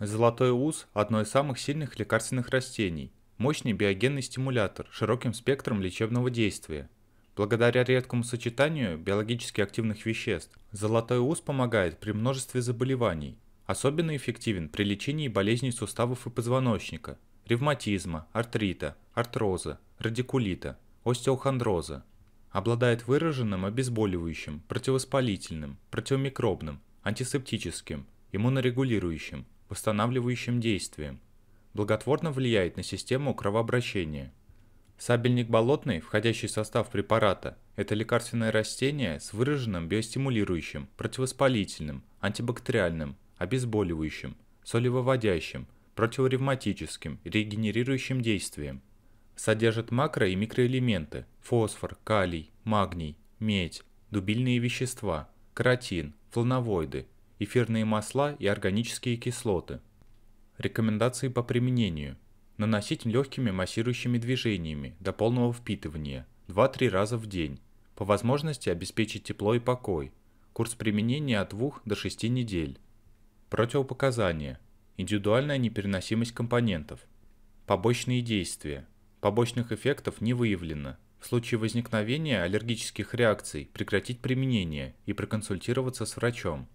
Золотой ус – одно из самых сильных лекарственных растений, мощный биогенный стимулятор с широким спектром лечебного действия. Благодаря редкому сочетанию биологически активных веществ, золотой ус помогает при множестве заболеваний. Особенно эффективен при лечении болезней суставов и позвоночника, ревматизма, артрита, артроза, радикулита, остеохондроза. Обладает выраженным обезболивающим, противовоспалительным, противомикробным, антисептическим, иммунорегулирующим, восстанавливающим действием, благотворно влияет на систему кровообращения. Сабельник болотный, входящий в состав препарата, это лекарственное растение с выраженным биостимулирующим, противовоспалительным, антибактериальным, обезболивающим, солевыводящим, противоревматическим, регенерирующим действием. Содержит макро- и микроэлементы – фосфор, калий, магний, медь, дубильные вещества, каротин, флановоиды, эфирные масла и органические кислоты. Рекомендации по применению. Наносить легкими массирующими движениями до полного впитывания 2-3 раза в день. По возможности обеспечить тепло и покой. Курс применения от 2 до 6 недель. Противопоказания. Индивидуальная непереносимость компонентов. Побочные действия. Побочных эффектов не выявлено. В случае возникновения аллергических реакций прекратить применение и проконсультироваться с врачом.